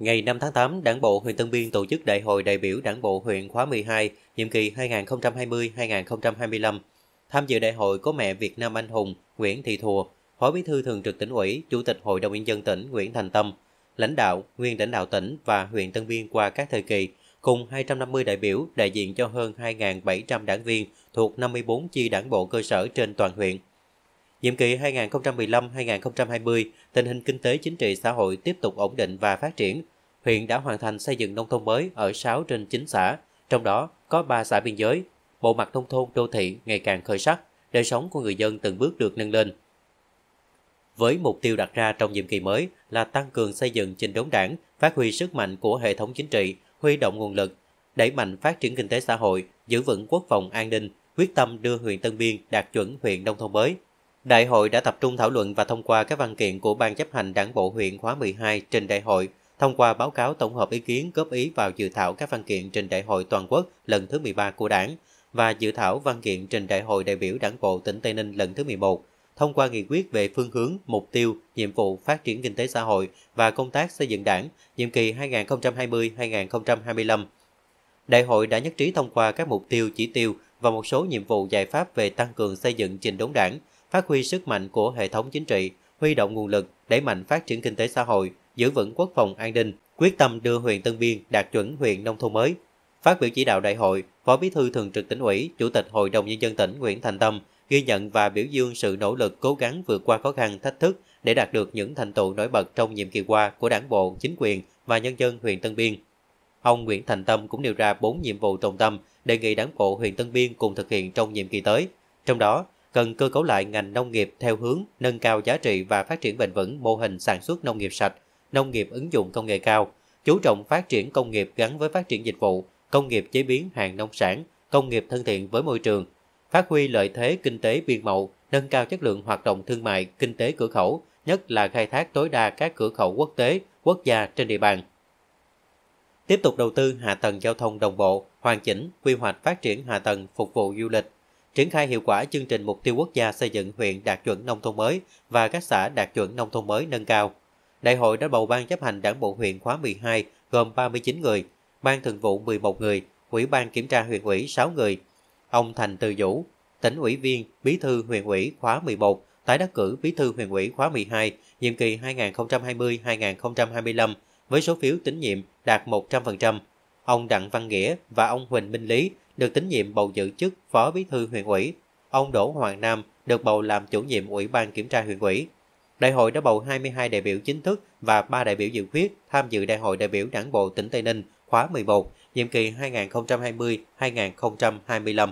Ngày 5 tháng 8, Đảng bộ huyện Tân Biên tổ chức Đại hội đại biểu Đảng bộ huyện khóa 12, nhiệm kỳ 2020-2025. Tham dự đại hội có mẹ Việt Nam anh hùng Nguyễn Thị Thùa, Phó Bí thư Thường trực tỉnh ủy, Chủ tịch Hội đồng nhân dân tỉnh Nguyễn Thành Tâm, lãnh đạo, nguyên lãnh đạo tỉnh và huyện Tân Biên qua các thời kỳ, cùng 250 đại biểu đại diện cho hơn 2.700 đảng viên thuộc 54 chi đảng bộ cơ sở trên toàn huyện. Nhiệm kỳ 2015-2020, tình hình kinh tế chính trị xã hội tiếp tục ổn định và phát triển, huyện đã hoàn thành xây dựng nông thôn mới ở 6 trên 9 xã, trong đó có 3 xã biên giới. Bộ mặt nông thôn đô thị ngày càng khởi sắc, đời sống của người dân từng bước được nâng lên. Với mục tiêu đặt ra trong nhiệm kỳ mới là tăng cường xây dựng trình đốn đảng, phát huy sức mạnh của hệ thống chính trị, huy động nguồn lực, đẩy mạnh phát triển kinh tế xã hội, giữ vững quốc phòng an ninh, quyết tâm đưa huyện Tân Biên đạt chuẩn huyện nông thôn mới. Đại hội đã tập trung thảo luận và thông qua các văn kiện của Ban chấp hành Đảng bộ huyện khóa 12 trên đại hội thông qua báo cáo tổng hợp ý kiến góp ý vào dự thảo các văn kiện trình đại hội toàn quốc lần thứ 13 của Đảng và dự thảo văn kiện trình đại hội đại biểu Đảng bộ tỉnh Tây Ninh lần thứ 11, thông qua nghị quyết về phương hướng, mục tiêu, nhiệm vụ phát triển kinh tế xã hội và công tác xây dựng Đảng nhiệm kỳ 2020-2025. Đại hội đã nhất trí thông qua các mục tiêu, chỉ tiêu và một số nhiệm vụ giải pháp về tăng cường xây dựng trình đốn Đảng, phát huy sức mạnh của hệ thống chính trị, huy động nguồn lực, đẩy mạnh phát triển kinh tế xã hội, giữ vững quốc phòng an ninh, quyết tâm đưa huyện Tân Biên đạt chuẩn huyện nông thôn mới. Phát biểu chỉ đạo đại hội, Phó Bí thư Thường trực Tỉnh ủy, Chủ tịch Hội đồng nhân dân tỉnh Nguyễn Thành Tâm ghi nhận và biểu dương sự nỗ lực cố gắng vượt qua khó khăn, thách thức để đạt được những thành tựu nổi bật trong nhiệm kỳ qua của Đảng bộ, chính quyền và nhân dân huyện Tân Biên. Ông Nguyễn Thành Tâm cũng nêu ra 4 nhiệm vụ trọng tâm đề nghị Đảng bộ huyện Tân Biên cùng thực hiện trong nhiệm kỳ tới. Trong đó, cần cơ cấu lại ngành nông nghiệp theo hướng nâng cao giá trị và phát triển bền vững mô hình sản xuất nông nghiệp sạch, nông nghiệp ứng dụng công nghệ cao, chú trọng phát triển công nghiệp gắn với phát triển dịch vụ, công nghiệp chế biến hàng nông sản, công nghiệp thân thiện với môi trường, phát huy lợi thế kinh tế biên mậu, nâng cao chất lượng hoạt động thương mại, kinh tế cửa khẩu, nhất là khai thác tối đa các cửa khẩu quốc tế, quốc gia trên địa bàn. Tiếp tục đầu tư hạ tầng giao thông đồng bộ, hoàn chỉnh, quy hoạch phát triển hạ tầng phục vụ du lịch, triển khai hiệu quả chương trình mục tiêu quốc gia xây dựng huyện đạt chuẩn nông thôn mới và các xã đạt chuẩn nông thôn mới nâng cao Đại hội đã bầu ban chấp hành đảng bộ huyện khóa 12 gồm 39 người, ban thường vụ 11 người, ủy ban kiểm tra huyện ủy 6 người. Ông Thành Từ Dũ, tỉnh ủy viên, bí thư huyện ủy khóa 11, tái đắc cử bí thư huyện ủy khóa 12, nhiệm kỳ 2020-2025 với số phiếu tín nhiệm đạt 100%. Ông Đặng Văn Nghĩa và ông Huỳnh Minh Lý được tín nhiệm bầu giữ chức phó bí thư huyện ủy. Ông Đỗ Hoàng Nam được bầu làm chủ nhiệm ủy ban kiểm tra huyện ủy. Đại hội đã bầu 22 đại biểu chính thức và 3 đại biểu dự khuyết tham dự Đại hội đại biểu Đảng bộ tỉnh Tây Ninh khóa 11, nhiệm kỳ 2020-2025.